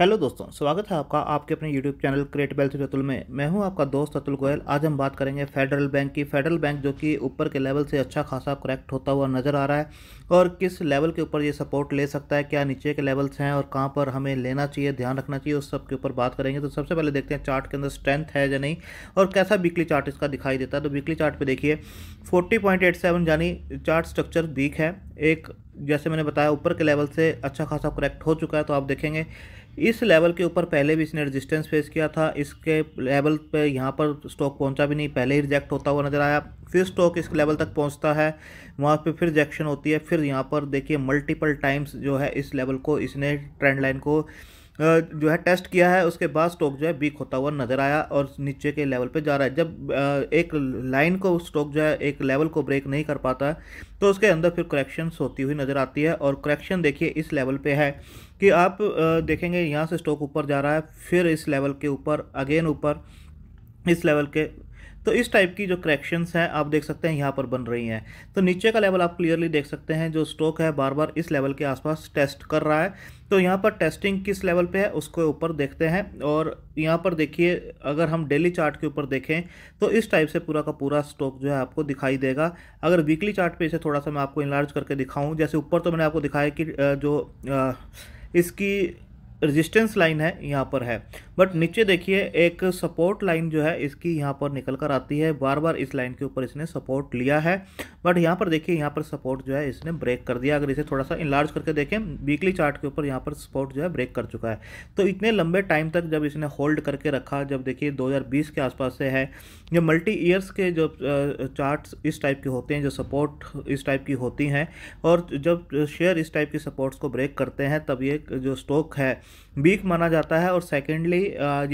hello दोस्तों स्वागत है आपका आपके अपने YouTube channel create wealth Atul में मैं हूं आपका दोस्त अतुल गोयल आज हम बात करेंगे फेडरल बैंक की फेडरल बैंक जो कि ऊपर के लेवल से अच्छा खासा करेक्ट होता हुआ नज़र आ रहा है और किस लेवल के ऊपर ये सपोर्ट ले सकता है क्या नीचे के लेवल्स हैं और कहाँ पर हमें लेना चाहिए ध्यान रखना चाहिए उस सब के ऊपर बात करेंगे तो सबसे पहले देखते हैं चार्ट के अंदर स्ट्रेंथ है या नहीं और कैसा वीकली चार्ट इसका दिखाई देता है तो वीकली चार्ट पर देखिए फोर्टी यानी चार्ट स्ट्रक्चर वीक है एक जैसे मैंने बताया ऊपर के लेवल से अच्छा खासा करेक्ट हो चुका है तो आप देखेंगे इस लेवल के ऊपर पहले भी इसने रेजिस्टेंस फेस किया था इसके लेवल पे यहाँ पर स्टॉक पहुँचा भी नहीं पहले ही रिजेक्ट होता हुआ नज़र आया फिर स्टॉक इस लेवल तक पहुँचता है वहाँ पे फिर रिजेक्शन होती है फिर यहाँ पर देखिए मल्टीपल टाइम्स जो है इस लेवल को इसने ट्रेंड लाइन को जो है टेस्ट किया है उसके बाद स्टॉक जो है वीक होता हुआ नज़र आया और नीचे के लेवल पे जा रहा है जब एक लाइन को स्टॉक जो है एक लेवल को ब्रेक नहीं कर पाता है तो उसके अंदर फिर करेक्शंस होती हुई नज़र आती है और करेक्शन देखिए इस लेवल पे है कि आप देखेंगे यहाँ से स्टॉक ऊपर जा रहा है फिर इस लेवल के ऊपर अगेन ऊपर इस लेवल के तो इस टाइप की जो करेक्शंस हैं आप देख सकते हैं यहाँ पर बन रही हैं तो नीचे का लेवल आप क्लियरली देख सकते हैं जो स्टॉक है बार बार इस लेवल के आसपास टेस्ट कर रहा है तो यहाँ पर टेस्टिंग किस लेवल पे है उसको ऊपर देखते हैं और यहाँ पर देखिए अगर हम डेली चार्ट के ऊपर देखें तो इस टाइप से पूरा का पूरा स्टॉक जो है आपको दिखाई देगा अगर वीकली चार्ट पे इसे थोड़ा सा मैं आपको इनलार्ज करके दिखाऊं जैसे ऊपर तो मैंने आपको दिखाया कि जो इसकी रेजिस्टेंस लाइन है यहाँ पर है बट नीचे देखिए एक सपोर्ट लाइन जो है इसकी यहाँ पर निकल कर आती है बार बार इस लाइन के ऊपर इसने सपोर्ट लिया है बट यहाँ पर देखिए यहाँ पर सपोर्ट जो है इसने ब्रेक कर दिया अगर इसे थोड़ा सा इनलार्ज करके देखें वीकली चार्ट के ऊपर यहाँ पर सपोर्ट जो है ब्रेक कर चुका है तो इतने लंबे टाइम तक जब इसने होल्ड करके रखा जब देखिए दो के आसपास से है जो मल्टी ईयर्स के जो चार्ट इस टाइप के होते हैं जो सपोर्ट इस टाइप की होती हैं और जब शेयर इस टाइप के सपोर्ट्स को ब्रेक करते हैं तब ये जो स्टॉक है वीक माना जाता है और सेकेंडली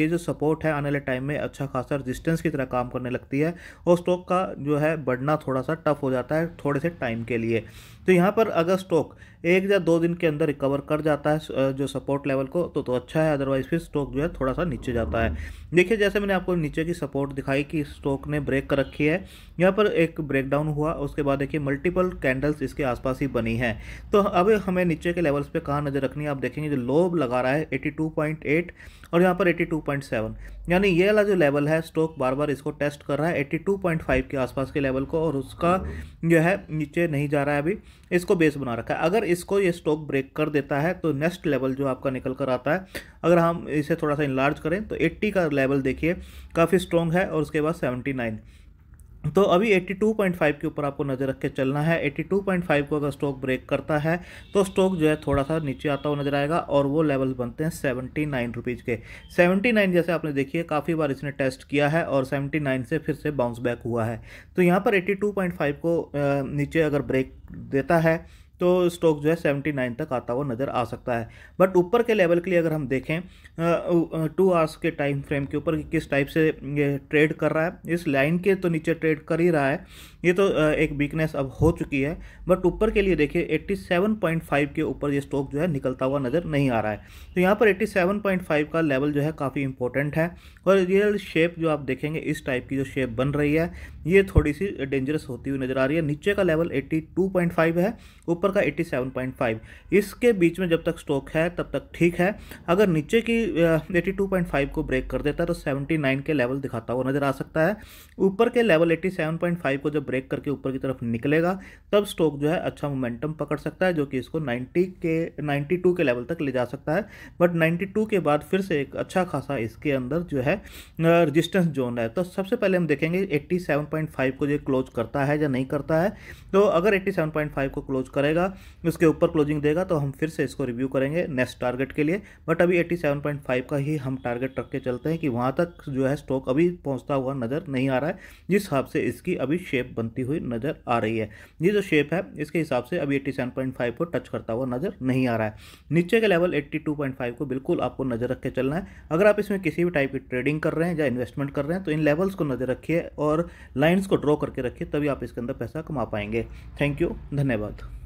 ये जो सपोर्ट है आने वाले टाइम में अच्छा खासा रजिस्टेंस की तरह काम करने लगती है और स्टॉक का जो है बढ़ना थोड़ा सा टफ हो जाता है थोड़े से टाइम के लिए तो यहाँ पर अगर स्टॉक एक या दो दिन के अंदर रिकवर कर जाता है जो सपोर्ट लेवल को तो तो अच्छा है अदरवाइज फिर स्टॉक जो है थोड़ा सा नीचे जाता है देखिए जैसे मैंने आपको नीचे की सपोर्ट दिखाई कि स्टॉक ने ब्रेक कर रखी है यहाँ पर एक ब्रेकडाउन हुआ उसके बाद देखिए मल्टीपल कैंडल्स इसके आसपास ही बनी है तो अब हमें नीचे के लेवल्स पर कहाँ नज़र रखनी है आप देखेंगे जो लोब लगा रहा है 82.8 और यहाँ पर 82.7 यानी ये वाला जो लेवल है स्टॉक बार बार इसको टेस्ट कर रहा है 82.5 के आसपास के लेवल को और उसका जो है नीचे नहीं जा रहा है अभी इसको बेस बना रखा है अगर इसको ये स्टॉक ब्रेक कर देता है तो नेक्स्ट लेवल जो आपका निकल कर आता है अगर हम इसे थोड़ा सा इनलार्ज करें तो एट्टी का लेवल देखिए काफ़ी स्ट्रॉन्ग है और उसके बाद सेवेंटी तो अभी 82.5 के ऊपर आपको नज़र रख के चलना है 82.5 को अगर स्टॉक ब्रेक करता है तो स्टॉक जो है थोड़ा सा नीचे आता हुआ नजर आएगा और वो लेवल बनते हैं सेवेंटी नाइन रुपीज़ के सेवेंटी नाइन जैसे आपने देखिए काफ़ी बार इसने टेस्ट किया है और 79 नाइन से फिर से बाउंस बैक हुआ है तो यहाँ पर एट्टी टू पॉइंट फाइव को नीचे अगर ब्रेक देता है तो स्टॉक जो है 79 तक आता हुआ नज़र आ सकता है बट ऊपर के लेवल के लिए अगर हम देखें टू आवर्स के टाइम फ्रेम के ऊपर किस टाइप से ये ट्रेड कर रहा है इस लाइन के तो नीचे ट्रेड कर ही रहा है ये तो एक वीकनेस अब हो चुकी है बट ऊपर के लिए देखिए 87.5 के ऊपर ये स्टॉक जो है निकलता हुआ नज़र नहीं आ रहा है तो यहाँ पर फाइव का लेवल जो है काफ़ी इंपॉर्टेंट है और ये शेप जो आप देखेंगे इस टाइप की जो शेप बन रही है ये थोड़ी सी डेंजरस होती हुई नज़र आ रही है नीचे का लेवल फाइव है ऊपर ऊपर का 87.5 इसके बीच में जब तक स्टॉक है तब तक ठीक है अगर नीचे की 82.5 को ब्रेक कर देता है तो 79 के लेवल दिखाता हुआ नज़र आ सकता है ऊपर के लेवल 87.5 को जब ब्रेक करके ऊपर की तरफ निकलेगा तब स्टॉक जो है अच्छा मोमेंटम पकड़ सकता है जो कि इसको नाइन्टी के नाइन्टी के लेवल तक ले जा सकता है बट नाइन्टी के बाद फिर से एक अच्छा खासा इसके अंदर जो है रजिस्टेंस जोन है तो सबसे पहले हम देखेंगे एट्टी को जो क्लोज करता है या नहीं करता है तो अगर एट्टी को क्लोज करेगा जाएगा उसके ऊपर क्लोजिंग देगा तो हम फिर से इसको रिव्यू करेंगे नेक्स्ट टारगेट के लिए बट अभी 87.5 का ही हम टारगेट रख के चलते हैं कि वहाँ तक जो है स्टॉक अभी पहुँचता हुआ नज़र नहीं आ रहा है जिस हिसाब से इसकी अभी शेप बनती हुई नज़र आ रही है ये जो शेप है इसके हिसाब से अभी फाइव को टच करता हुआ नज़र नहीं आ रहा है नीचे के लेवल फाइव को बिल्कुल आपको नज़र रख के चलना है अगर आप इसमें किसी भी टाइप की ट्रेडिंग कर रहे हैं या इन्वेस्टमेंट कर रहे हैं तो इन लेवल्स को नज़र रखिए और लाइन्स को ड्रॉ करके रखिए तभी आप इसके अंदर पैसा कमा पाएंगे थैंक यू धन्यवाद